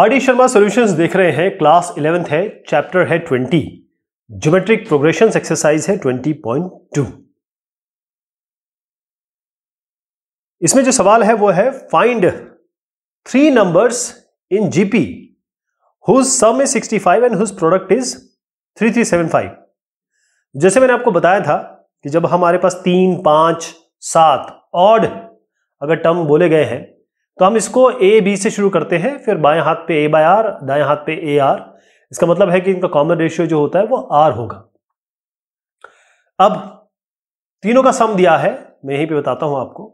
are Sharma solutions देख रहे हैं क्लास इलेवेंथ है चैप्टर है ट्वेंटी ज्योमेट्रिक प्रोग्रेशन एक्सरसाइज है ट्वेंटी पॉइंट टू इसमें जो सवाल है वो है find three numbers in GP whose sum is five and whose product is five जैसे मैंने आपको बताया था कि जब हमारे पास तीन पांच सात ऑड अगर टर्म बोले गए हैं तो हम इसको ए बी से शुरू करते हैं फिर बाएं हाथ पे ए बाय आर दाएं हाथ पे ए आर इसका मतलब है कि इनका कॉमन रेशियो जो होता है वो आर होगा अब तीनों का सम दिया है मैं यहीं पे बताता हूं आपको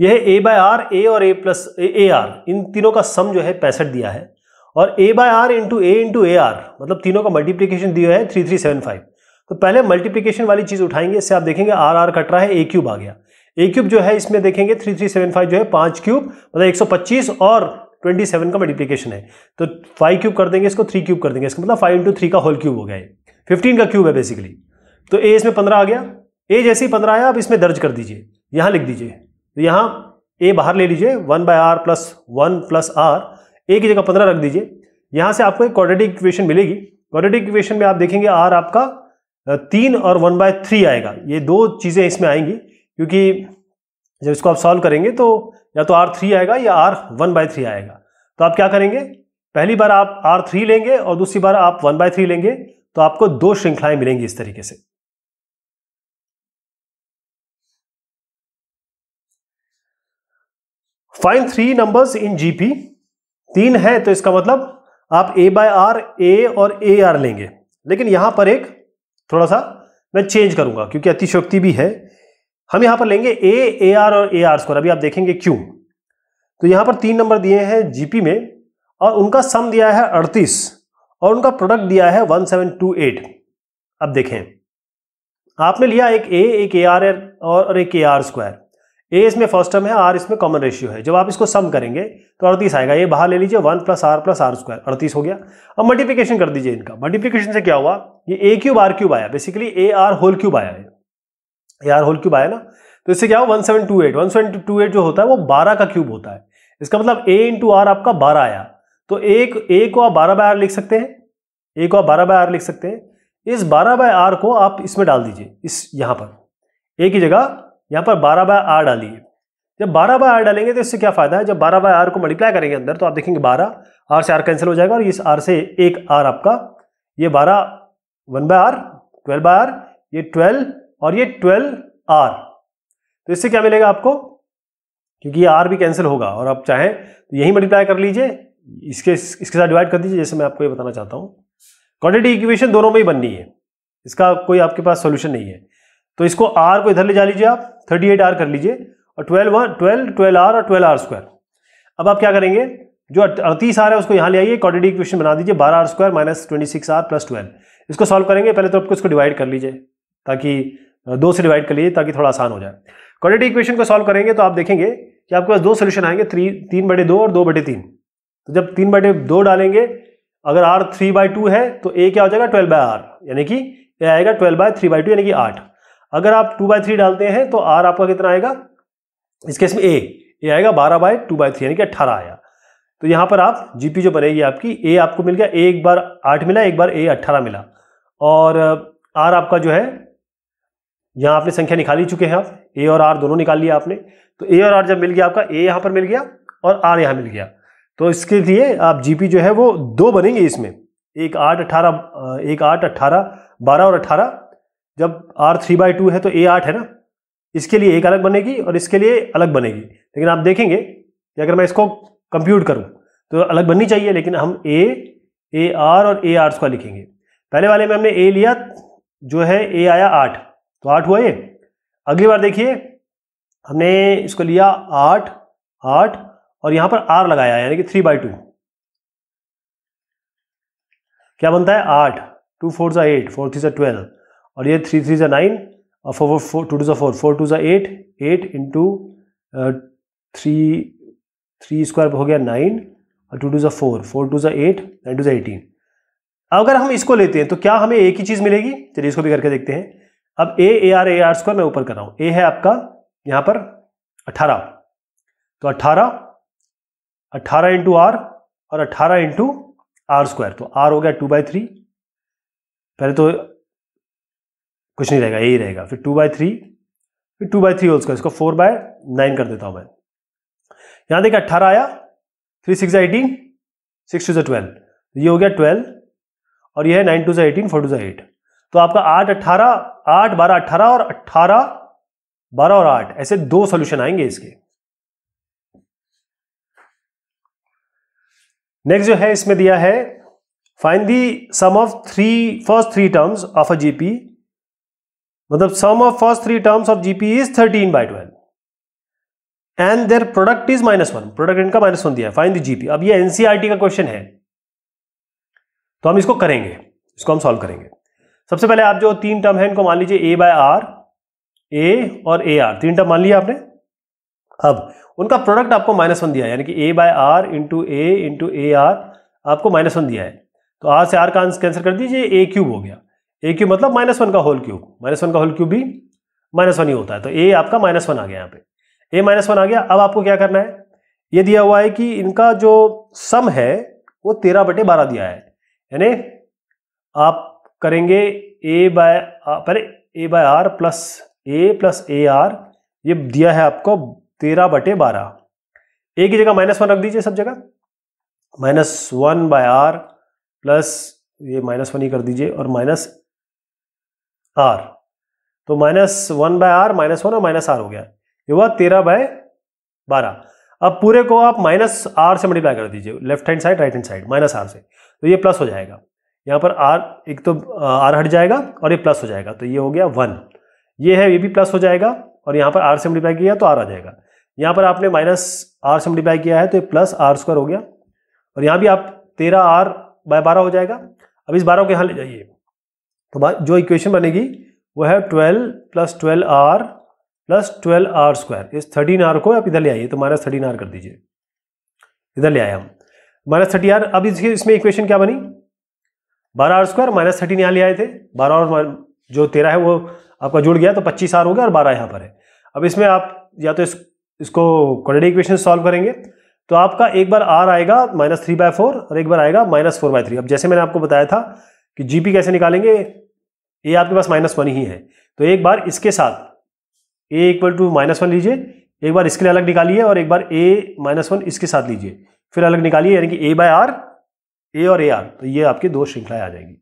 यह ए बाय आर ए और ए प्लस ए आर इन तीनों का सम जो है पैंसठ दिया है और a by r into a into a r मतलब तीनों का मल्टीप्लीकेशन दिया है थ्री थ्री सेवन फाइव तो पहले मल्टीप्लीकेशन वाली चीज उठाएंगे इससे आप देखेंगे आर आर कट रहा है ए क्यूब आ गया ए क्यूब जो है इसमें देखेंगे थ्री थ्री सेवन फाइव जो है पांच क्यूब मतलब एक सौ पच्चीस और ट्वेंटी सेवन का मल्टीप्लीकेशन है तो फाइव क्यूब कर देंगे इसको थ्री क्यूब कर देंगे इसका मतलब फाइव इंटू थ्री का होल क्यूब हो गया है फिफ्टीन का क्यूब है बेसिकली तो ए इसमें पंद्रह आ गया ए जैसे ही पंद्रह आया आप इसमें दर्ज कर दीजिए यहाँ लिख दीजिए तो यहाँ ए बाहर ले लीजिए one by r plus one plus r a की जगह पंद्रह रख दीजिए यहाँ से आपको एक क्वाड्रेटिक इक्वेशन मिलेगी क्वाड्रेटिक इक्वेशन में आप देखेंगे आर आपका तीन और वन बाय थ्री आएगा ये दो चीज़ें इसमें आएंगी क्योंकि जब इसको आप सॉल्व करेंगे तो या तो आर थ्री आएगा या आर वन बाई थ्री आएगा तो आप क्या करेंगे पहली बार आप आर थ्री लेंगे और दूसरी बार आप वन बाय थ्री लेंगे तो आपको दो श्रृंखलाएं मिलेंगी इस तरीके से find three numbers in GP तीन है तो इसका मतलब आप ए बाय आर ए और ए आर लेंगे लेकिन यहां पर एक थोड़ा सा मैं चेंज करूंगा क्योंकि अतिशोक्ति भी है हम यहां पर लेंगे ए ए आर और ए आर स्क्वायर अभी आप देखेंगे क्यों तो यहां पर तीन नंबर दिए हैं जीपी में और उनका सम दिया है अड़तीस और उनका प्रोडक्ट दिया है वन सेवन टू एट अब देखें आपने लिया एक ए एक ए आर और एक ए आर स्क्वायर ए इसमें फर्स्ट टर्म है आर इसमें कॉमन रेशियो है जब आप इसको सम करेंगे तो अड़तीस आएगा ये बाहर ले लीजिए one plus r plus r square अड़तीस हो गया अब मल्टीप्लीकेशन कर दीजिए इनका मल्टीप्लीकेशन से क्या हुआ ये ए क्यूब आर क्यूब आया basically a r whole cube आया है यार होल क्यूब आया ना तो इससे क्या हो one seven two eight one seven two eight जो होता है वो बारह का क्यूब होता है इसका मतलब ए इंटू आर आपका बारह आया तो एक ए को आप बारह बाय आर लिख सकते हैं ए को आप बारह बाय आर लिख सकते हैं इस बारह बाय आर को आप इसमें डाल दीजिए इस यहाँ पर ए की जगह यहाँ पर बारह बाय आर डालिए जब बारह बाय आर डालेंगे तो इससे क्या फायदा है जब बारह बाय आर को मल्टीप्लाई करेंगे अंदर तो आप देखेंगे बारह आर से आर कैंसिल हो जाएगा और इस आर से एक आर आपका ये बारह one by r twelve by r ये ट्वेल्व और ये ट्वेल्व आर तो इससे क्या मिलेगा आपको क्योंकि ये आर भी कैंसिल होगा और आप चाहें तो यही मल्टीप्लाई कर लीजिए इसके इसके साथ डिवाइड कर दीजिए जैसे मैं आपको ये बताना चाहता हूँ क्वांटिटी इक्वेशन दोनों में ही बननी है इसका कोई आपके पास सोल्यूशन नहीं है तो इसको आर को इधर ले जा लीजिए आप थर्टी एट आर कर लीजिए और twelve one twelve twelve r और ट्वेल्व आर स्क्वायर अब आप क्या करेंगे जो अड़तीस आर है उसको यहाँ ले आइए क्वांटिटी इक्वेशन बना दीजिए बारह r square minus twenty six r plus twelve इसको सॉल्व करेंगे पहले तो आपको इसको डिवाइड कर लीजिए ताकि दो से डिवाइड कर लीजिए ताकि थोड़ा आसान हो जाए क्वाड्रेटिक इक्वेशन को सॉल्व करेंगे तो आप देखेंगे कि आपके पास दो सोल्यूशन आएंगे थ्री तीन बटे दो और दो बटे तीन तो जब तीन बटे दो डालेंगे अगर आर थ्री बाय टू है तो ए क्या हो जाएगा ट्वेल्व बाय आर यानी कि ए आएगा twelve by three by two यानी कि आठ अगर आप टू बाय थ्री डालते हैं तो आर आपका कितना आएगा इस केस में ए ए आएगा बारह बाय टू बाय थ्री यानी कि अट्ठारह आया तो यहाँ पर आप पी जो बनेगी आपकी ए आपको मिल गया ए एक बार आठ मिला एक बार ए अट्ठारह मिला और आर आपका जो है यहाँ आपने संख्या निकाल ही चुके हैं आप ए और आर दोनों निकाल लिया आपने तो ए और आर जब मिल गया आपका ए यहाँ पर मिल गया और आर यहाँ मिल गया तो इसके लिए आप जीपी जो है वो दो बनेंगे इसमें एक आठ अट्ठारह एक आठ अट्ठारह बारह और अट्ठारह जब आर थ्री बाई टू है तो ए आठ है ना इसके लिए एक अलग बनेगी और इसके लिए अलग बनेगी लेकिन आप देखेंगे कि अगर मैं इसको कंप्यूट करूं तो अलग बननी चाहिए लेकिन हम ए ए आर और ए आर स्क्वायर लिखेंगे पहले वाले में हमने ए लिया जो है ए आया आठ तो आठ हुआ ये अगली बार देखिए हमने इसको लिया आठ आठ और यहां पर आर लगाया यानी कि थ्री बाई टू क्या बनता है आठ टू फोर जो एट फोर थ्री जो ट्वेल्व और ये थ्री थ्री ज़ा नाइन और फोर फोर टू टू जो फोर फोर टू ज़ा eight eight into three three square हो गया नाइन और टू टू जो फोर फोर टू जो एट नाइन टू जो एटीन अगर हम इसको लेते हैं तो क्या हमें एक ही चीज़ मिलेगी चलिए इसको भी करके देखते हैं अब a a r a r square मैं ऊपर कर रहा हूं ए है आपका यहां पर अठारह तो अठारह अठारह इंटू आर और अठारह इंटू आर स्क्वायर तो आर हो गया टू बाई थ्री पहले तो कुछ नहीं रहेगा यही रहेगा फिर टू बाय थ्री फिर two by three whole square इसको फोर बाय नाइन कर देता हूं मैं यहां देखिए अट्ठारह आया three six eighteen six two जो ट्वेल्व ये हो गया ट्वेल्व और ये है नाइन टू जो एटीन फोर टू जो एट तो आपका आठ अट्ठारह आठ बारह अट्ठारह और अट्ठारह बारह और आठ ऐसे दो सोल्यूशन आएंगे इसके नेक्स्ट जो है इसमें दिया है find the sum of three first three terms of a GP मतलब sum of first three terms of GP is thirteen by twelve and their product is minus one product इनका minus one दिया है find दी GP अब ये NCERT e का question है तो हम इसको करेंगे इसको हम सॉल्व करेंगे सबसे पहले आप जो तीन टर्म है इनको मान लीजिए ए बाय आर ए और ए आर तीन टर्म मान लिया आपने अब उनका प्रोडक्ट आपको माइनस वन दिया है यानी कि a by r into a into a r आपको माइनस वन दिया है तो आर से आर का आंसर कैंसिल कर दीजिए ए क्यूब हो गया ए क्यूब मतलब माइनस वन का होल क्यूब माइनस वन का होल क्यूब भी माइनस वन ही होता है तो ए आपका माइनस वन आ गया यहाँ पे ए माइनस वन आ गया अब आपको क्या करना है ये दिया हुआ है कि इनका जो सम है वो तेरह बटे बारह दिया है यानी आप करेंगे ए बाय पर a by r plus a plus a r ये दिया है आपको तेरह बटे बारह ए की जगह माइनस वन रख दीजिए सब जगह minus one by r plus ये माइनस वन ही कर दीजिए और माइनस आर तो minus one by r minus one और माइनस आर हो गया ये हुआ तेरह बाय बारह अब पूरे को आप माइनस आर से मल्टीप्लाई कर दीजिए left hand side right hand side minus r से तो ये प्लस हो जाएगा यहाँ पर आर एक तो आर हट जाएगा और ये प्लस हो जाएगा तो ये हो गया वन ये है ये भी प्लस हो जाएगा और यहाँ पर आर से मल्टीप्लाई किया तो आर आ जाएगा यहाँ पर आपने माइनस आर से मल्टीप्लाई किया है तो ये प्लस आर स्क्वायर हो गया और यहाँ भी आप तेरह आर बाय बारह हो जाएगा अब इस बारह को यहाँ ले जाइए तो जो इक्वेशन बनेगी वो है twelve plus twelve r plus twelve r square इस थर्टीन आर को आप इधर ले आइए तो माइनस थर्टीन आर कर दीजिए इधर ले आए हम माइनस थर्टी आर अब इसकी इसमें इक्वेशन क्या बनी बारह आर स्क्वायर माइनस थर्टीन यहाँ ले आए थे बारह और जो तेरह है वो आपका जुड़ गया तो पच्चीस आर हो गया और बारह यहाँ पर है अब इसमें आप या तो इस, इसको क्वाड्रेटिक इक्वेशन सॉल्व करेंगे तो आपका एक बार आर आएगा माइनस थ्री बाय फोर और एक बार आएगा माइनस फोर बाय थ्री अब जैसे मैंने आपको बताया था कि जीपी कैसे निकालेंगे ए आपके पास माइनस वन ही है तो एक बार इसके साथ a equal to minus one लीजिए एक बार इसके लिए अलग निकालिए और एक बार ए माइनस वन इसके साथ लीजिए फिर अलग निकालिए यानी कि ए बाय आर ए और ए आर तो ये आपकी दो श्रृंखलाएं आ जाएगी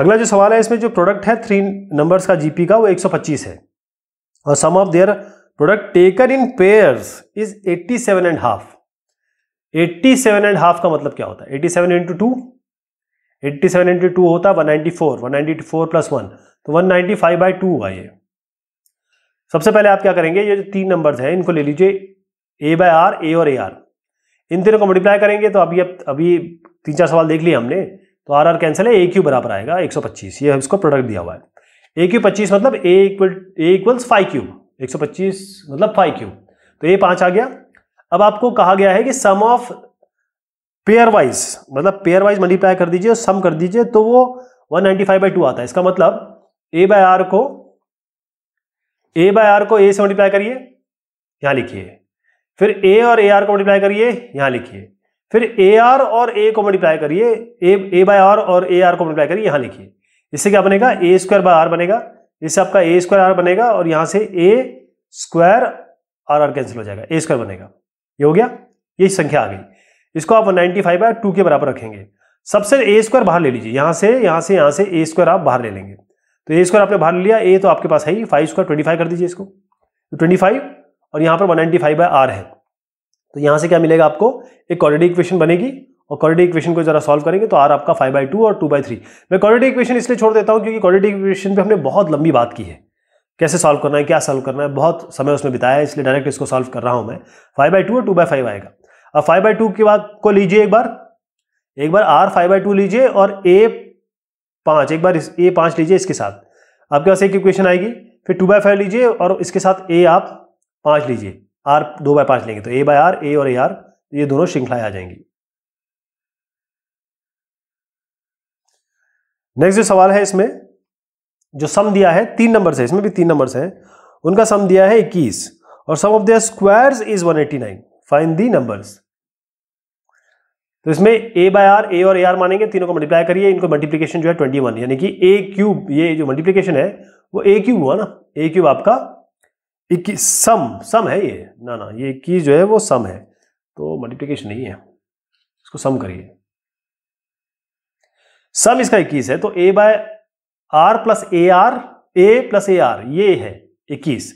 अगला जो सवाल है इसमें जो प्रोडक्ट है थ्री नंबर्स का जीपी का वो 125 है और sum of their product taken in pair is 87 and half 87 and half का मतलब क्या होता है 87 seven into two eighty seven into two होता है वन नाइन्टी प्लस वन तो one ninety five by two हुआ ये सबसे पहले आप क्या करेंगे ये जो तीन नंबर्स हैं इनको ले लीजिए ए बाय आर ए और ए आर इन तीनों को मल्टीप्लाई करेंगे तो अभी अब अभी तीन चार सवाल देख लिए हमने तो आर आर कैंसिल है ए क्यू बराबर आएगा 125 ये इसको प्रोडक्ट दिया हुआ है ए क्यू पच्चीस मतलब a equal a equals five cube एक मतलब फाइव क्यूब तो ए पाँच आ गया अब आपको कहा गया है कि सम ऑफ पेयर वाइज मतलब पेयर वाइज मल्टीप्लाई कर दीजिए और सम कर दीजिए तो वो 195 नाइन्टी फाइव बाई टू आता है इसका मतलब ए बाय आर को ए बाय आर को ए से मल्टीप्लाई करिए यहाँ लिखिए फिर ए और ए आर को मल्टीप्लाई करिए यहां लिखिए फिर ए आर और ए को मल्टीप्लाई करिए ए ए बाय आर और ए आर को मल्टीप्लाई करिए यहां लिखिए इससे क्या बनेगा ए स्क्वायर बाय आर बनेगा इससे आपका ए स्क्वायर आर बनेगा और यहां से a square r r cancel हो जाएगा ए स्क्वायर बनेगा ये हो गया ये संख्या आ गई इसको आप नाइनटी फाइव बाय टू के बराबर रखेंगे सबसे ए स्क्वायर बाहर ले लीजिए यहां से यहां से यहां से ए स्क्वायर आप बाहर ले लेंगे तो ए स्क्वायर आपने बाहर लिया ए तो आपके पास है ही फाइव स्क्वायर ट्वेंटी फाइव कर दीजिए इसको ट्वेंटी फाइव और यहाँ पर one ninety five by r है तो यहाँ से क्या मिलेगा आपको एक क्वालिटी इक्वेशन बनेगी और क्वालिटी इक्वेशन को जरा सॉल्व करेंगे तो आर आपका फाइव बाई टू और टू बाई थ्री मैं क्वालिटी इक्वेशन इसलिए छोड़ देता हूँ क्योंकि क्वालिटी इक्वेशन पर हमने बहुत लंबी बात की है कैसे सॉल्व करना है क्या सॉल्व करना है बहुत समय उसमें बिताया है इसलिए डायरेक्ट इसको सॉल्व कर रहा हूँ मैं फाइव बाई टू और टू बाई फाइव आएगा अब फाइव बाई टू के बाद को लीजिए एक बार एक बार आर फाइव बाई टू लीजिए और ए पाँच एक बार ए पाँच लीजिए इसके साथ आपके पास एक इक्वेशन आएगी फिर टू बाई फाइव लीजिए और इसके साथ ए आप पाँच लीजिए आर दो बाय पाँच लेंगे तो ए बाय आर ए और ए आर ये दोनों श्रृंखलाएं आ जाएंगी नेक्स्ट जो सवाल है इसमें जो सम दिया है तीन नंबर से इसमें भी तीन नंबर से हैं उनका सम दिया है इक्कीस और sum of the squares is 189 find the numbers तो इसमें ए बाय आर ए और ए आर मानेंगे तीनों को मल्टीप्लाई करिए इनको मल्टीप्लीकेशन जो है 21 यानी कि ए क्यूब ये जो मल्टीप्लीकेशन है वो ए क्यूब हुआ ना ए क्यूब आपका इक्कीस सम सम है ये ना ना ये इक्कीस जो है वो सम है तो मल्टीप्लीकेशन नहीं है इसको सम करिए सम इसका इक्कीस है तो a by r plus a r a plus a r ये है इक्कीस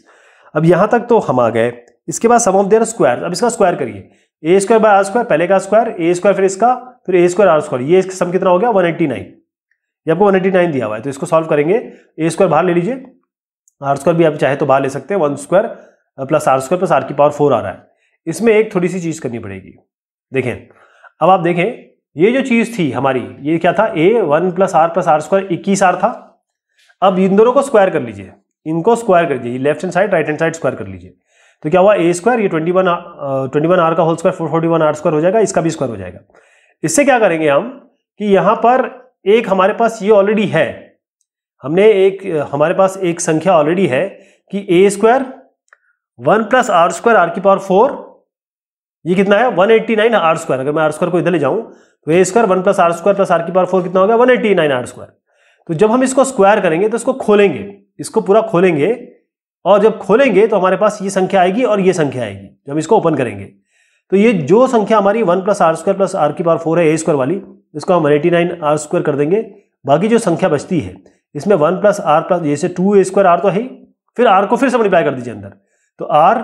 अब यहां तक तो हम आ गए इसके बाद सम ऑफ देर स्क्वायर अब इसका स्क्वायर करिए a square by r square पहले का स्क्वायर ए स्क्वायर फिर इसका फिर ए स्क्वायर आर स्क्वायर ये इसका सम कितना हो गया 189 ये आपको 189 दिया हुआ है तो इसको सॉल्व करेंगे ए स्क्वायर बाहर ले लीजिए आर स्क्वायर भी आप चाहे तो बाहर ले सकते हैं one square plus r square plus r की पावर फोर आ रहा है इसमें एक थोड़ी सी चीज़ करनी पड़ेगी देखें अब आप देखें ये जो चीज़ थी हमारी ये क्या था a one plus r plus r square इक्कीस आर था अब इन दोनों को स्क्वायर कर लीजिए इनको स्क्वायर कर दीजिए left hand side right hand side square कर लीजिए तो क्या हुआ ए स्क्वायर ये twenty one twenty one r का whole square four forty one r square हो जाएगा इसका भी स्क्वायर हो जाएगा इससे क्या करेंगे हम कि यहाँ पर एक हमारे पास ये ऑलरेडी है हमने एक हमारे पास एक संख्या ऑलरेडी है कि a square one plus r square r की पावर फोर ये कितना है 189 एट्टी नाइन आर स्क्वायर अगर मैं आर स्क्वायर को इधर ले जाऊं तो a square one plus r square plus r की पावर फोर कितना होगा one 189 eighty nine r square तो जब हम इसको स्क्वायर करेंगे तो इसको खोलेंगे इसको पूरा खोलेंगे और जब खोलेंगे तो हमारे पास ये संख्या आएगी और ये संख्या आएगी जब इसको ओपन करेंगे तो ये जो संख्या हमारी one plus r square plus r की पावर फोर है ए स्क्वायर वाली इसको हम one eighty nine r square कर देंगे बाकी जो संख्या बचती है इसमें वन प्लस आर प्लस जैसे टू ए स्क्वायर आर तो है ही फिर आर को फिर से मल्टीप्लाई कर दीजिए अंदर तो आर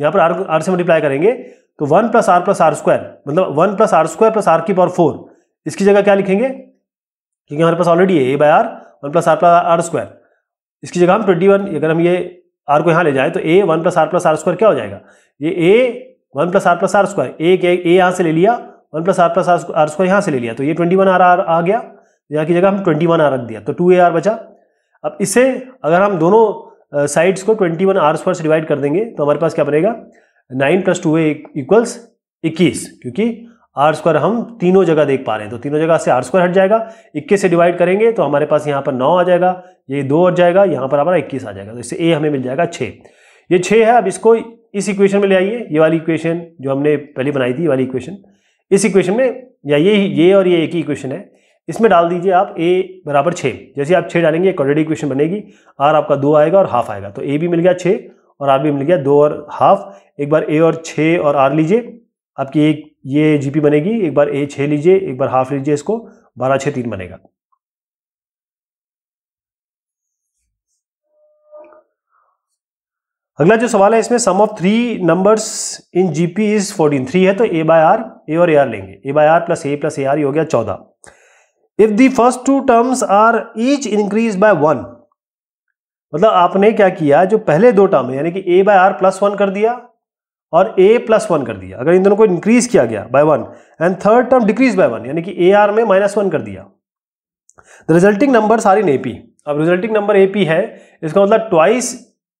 यहाँ पर आर आर से मल्टीप्लाई करेंगे तो one plus r plus r square मतलब one plus r square plus r की पावर फोर इसकी जगह क्या लिखेंगे क्योंकि हमारे पास ऑलरेडी है a by r one plus r plus r square इसकी जगह हम ट्वेंटी वन अगर हम ये आर को यहाँ ले जाए तो a one plus r plus r square क्या हो जाएगा ये a one plus r plus r square a a यहाँ से ले लिया one plus r plus r square यहाँ से ले लिया तो ये ट्वेंटी वन आर आर आ गया यहाँ की जगह हम ट्वेंटी वन आर रख दिया तो टू ए आर बचा अब इसे अगर हम दोनों साइड्स को ट्वेंटी वन आर स्क्वायर से डिवाइड कर देंगे तो हमारे पास क्या बनेगा nine plus two a equals इक्कीस क्योंकि आर स्क्वायर हम तीनों जगह देख पा रहे हैं तो तीनों जगह से आर स्क्वायर हट जाएगा इक्कीस से डिवाइड करेंगे तो हमारे पास यहाँ पर नौ आ जाएगा ये दो हट जाएगा यहाँ पर हमारा इक्कीस आ जाएगा तो इससे ए हमें मिल जाएगा छः ये छः है अब इसको इस इक्वेशन में ले आइए ये वाली इक्वेशन जो हमने पहले बनाई थी ये वाली इक्वेशन इस इक्वेशन में या ये ये और ये एक ही इक्वेशन है इसमें डाल दीजिए आप ए बराबर छः जैसे आप छः डालेंगे एक ऑलरेडी इक्वेशन बनेगी आर आपका दो आएगा और हाफ आएगा तो ए भी मिल गया छः और आर भी मिल गया दो और हाफ एक बार ए और छः और आर लीजिए आपकी एक ये जीपी बनेगी एक बार ए छः लीजिए एक बार हाफ लीजिए इसको बारह छः तीन बनेगा अगला जो सवाल है इसमें sum of three numbers in GP is fourteen three है तो ए बाय आर ए और ए आर लेंगे a by r plus a plus a r ये हो गया चौदह if the first two terms are each increase by one मतलब आपने क्या किया जो पहले दो टर्म है यानी कि a by r plus one कर दिया और ए प्लस वन कर दिया अगर इन दोनों को इंक्रीज किया गया by one and third term decrease by one यानी कि ए आर में माइनस वन कर दिया द रिजल्टिंग नंबर सारी ने पी अब रिजल्टिंग नंबर ए पी है इसका मतलब ट्वाइस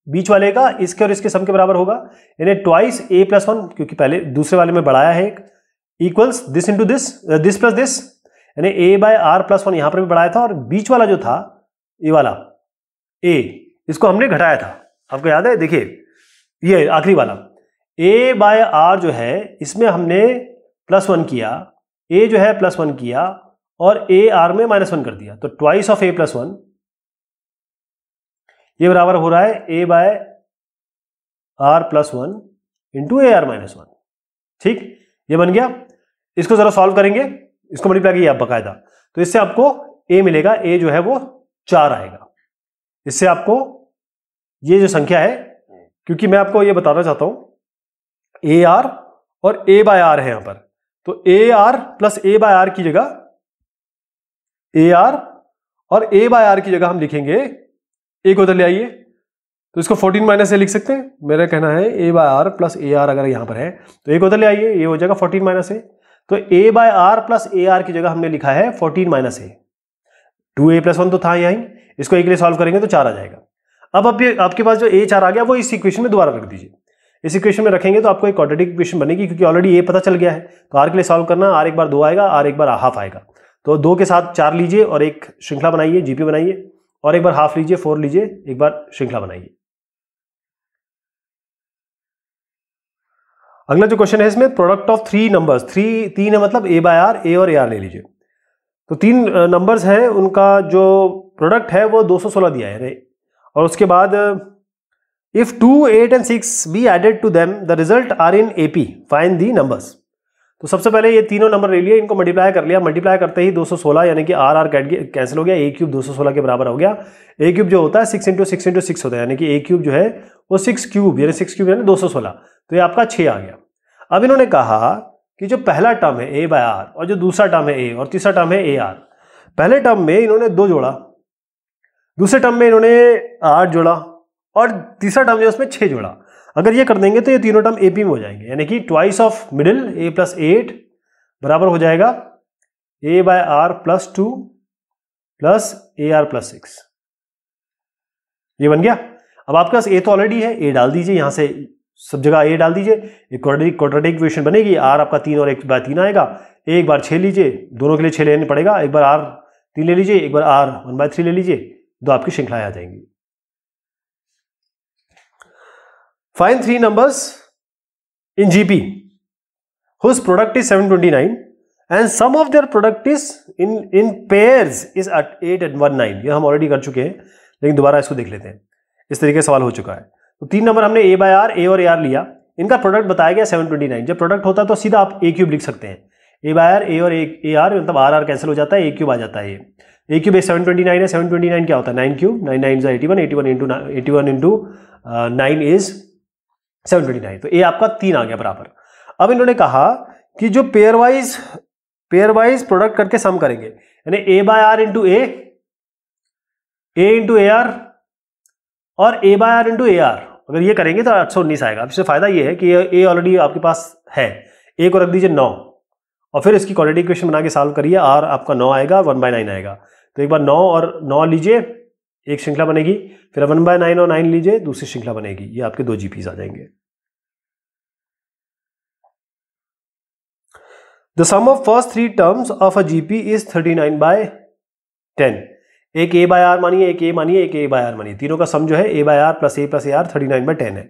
बीच वाले का इसके और इसके सम के बराबर होगा यानी ट्वाइस ए प्लस वन क्योंकि पहले दूसरे वाले में बढ़ाया है एक equals this into this this plus this यानी a by r plus one यहां पर भी बढ़ाया था और बीच वाला जो था ये वाला ए इसको हमने घटाया था आपको याद है देखिए ये आखिरी वाला ए बाय आर जो है इसमें हमने प्लस वन किया ए जो है प्लस वन किया और ए आर में माइनस वन कर दिया तो twice of a plus one ये बराबर हो रहा है a by r plus one into a r minus one ठीक ये बन गया इसको जरा सॉल्व करेंगे इसको मल्टीप्लाई किया बकायदा तो इससे आपको ए मिलेगा ए जो है वो चार आएगा इससे आपको ये जो संख्या है क्योंकि मैं आपको ये बताना चाहता हूं ए आर और ए बाय आर है यहां पर तो a r plus a by r की जगह ए आर और ए बाय आर की जगह हम लिखेंगे ए को उधर ले आइए तो इसको 14 माइनस ए लिख सकते हैं मेरा कहना है a by r plus a r अगर यहां पर है तो ए को उधर ले आइए ये हो जाएगा 14 माइनस ए तो a by r plus a r की जगह हमने लिखा है fourteen minus a two a plus one तो था यहाँ ही इसको एक लिए सॉल्व करेंगे तो चार आ जाएगा अब आप आपके पास जो ए चार आ गया वो इस इक्वेशन में दोबारा रख दीजिए इस इक्वेशन में रखेंगे तो आपको एक क्वाड्रेटिक इक्वेशन बनेगी क्योंकि ऑलरेडी ए पता चल गया है तो आर के लिए सॉल्व करना आर एक बार दो आएगा आर एक बार हाफ आएगा तो दो के साथ चार लीजिए और एक श्रृंखला बनाइए जीपी बनाइए और एक बार हाफ लीजिए फोर लीजिए एक बार श्रृंखला बनाइए अगला जो क्वेश्चन है इसमें product of three numbers three तीन है मतलब ए बाय आर ए और ए आर ले लीजिए तो तीन नंबर्स हैं उनका जो प्रोडक्ट है वो 216 दिया है और उसके बाद if two eight and six be added to them the result are in A P fine the numbers तो सबसे पहले ये तीनों नंबर ले लिए इनको मल्टीप्लाई कर लिया मल्टीप्लाई करते ही 216 यानी कि आर आर कैट कैंसिल हो गया ए क्यूब 216 के बराबर हो गया ए क्यूब जो होता है six into six into six होता है यानी कि ए क्यूब जो है वो सिक्स क्यूब यानी सिक्स क्यूब यानी सोलह तो ये आपका छः आ गया अब इन्होंने कहा कि जो पहला टर्म है ए बाय आर और जो दूसरा टर्म है ए और तीसरा टर्म है ए आर पहले टर्म में इन्होंने दो जोड़ा दूसरे टर्म में इन्होंने आठ जोड़ा और तीसरा टर्म जो उसमें छः जोड़ा अगर ये कर देंगे तो ये तीनों टर्म ए पी में हो जाएंगे यानी कि twice of middle a plus eight बराबर हो जाएगा a by r plus two plus a r plus six ये बन गया अब आपके पास ए तो ऑलरेडी है ए डाल दीजिए यहां से सब जगह ए डाल दीजिए एक क्वाड्रेटिक इक्वेशन बनेगी आर आपका तीन और एक बार तीन आएगा एक बार छः लीजिए दोनों के लिए छः लेने पड़ेगा एक बार आर तीन ले लीजिए एक बार आर वन बाय थ्री ले लीजिए दो आपकी श्रृंखलाएं आ जाएंगी fine three numbers in GP whose product is seven twenty nine and sum of their product is in in pair is eight eight one nine ये हम ऑलरेडी कर चुके हैं लेकिन दोबारा इसको देख लेते हैं इस तरीके सवाल हो चुका है तो तीन नंबर हमने ए बाय आर ए और ए आर लिया इनका प्रोडक्ट बताया गया सेवन ट्वेंटी नाइन जब प्रोडक्ट होता तो सीधा आप ए क्यूब लिख सकते हैं ए बाय आर ए और ए आर मतलब आर आर कैंसिल हो जाता है ए क्यूब आ जाता है a cube a seven twenty nine है सेवन ट्वेंटी नाइन क्या होता है नाइन क्यूब नाइन नाइन जो eighty one eighty one into eighty one into nine is seven twenty nine तो ए आपका तीन आ गया बराबर अब इन्होंने कहा कि जो pair wise pair wise product करके सम करेंगे यानी a by r into a a into a r और a by r into a r अगर ये करेंगे तो आठ अच्छा सौ उन्नीस आएगा इससे फ़ायदा ये है कि ए ऑलरेडी आपके पास है ए को रख दीजिए नौ और फिर इसकी क्वालिटी इक्वेशन बना के सॉल्व करिए आर आपका नौ आएगा वन बाय नाइन आएगा तो एक बार नौ और नौ लीजिए एक श्रृंखला बनेगी फिर वन बाय नाइन और नाइन लीजिए दूसरी श्रृंखला बनेगी ये आपके दो जी आ जाएंगे the sum of first three terms of a GP is thirty nine by ten एक ए बाय आर मानिए एक ए मानिए एक ए बाय आर मानिए तीनों का सम जो है a by r plus a plus a r thirty nine by ten है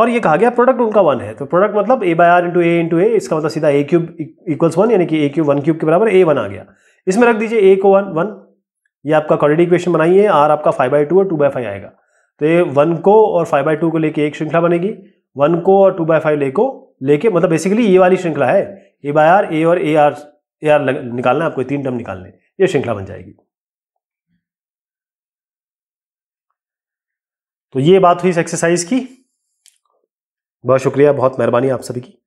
और ये कहा गया प्रोडक्ट उनका वन है तो प्रोडक्ट मतलब a by r into a into a इसका मतलब सीधा ए क्यूब इक्वल्स वन यानी कि ए क्यूब वन क्यूब के बराबर ए वन आ गया इसमें रख दीजिए ए को वन वन ये आपका क्वाड्रेटिक इक्वेशन बनाइए आर आपका फाइव बाई टू और टू बाई फाइव आएगा तो ये वन को और फाइव बाई टू को लेके एक श्रृंखला बनेगी वन को और टू बाई फाइव ले को लेके मतलब बेसिकली ये वाली श्रृंखला है ए बाय आर ए और ए आर ए आर निकालना है आपको तीन टर्म निकालने ये श्रृंखला बन जाएगी तो ये बात हुई इस एक्सरसाइज की बहुत शुक्रिया बहुत मेहरबानी आप सभी की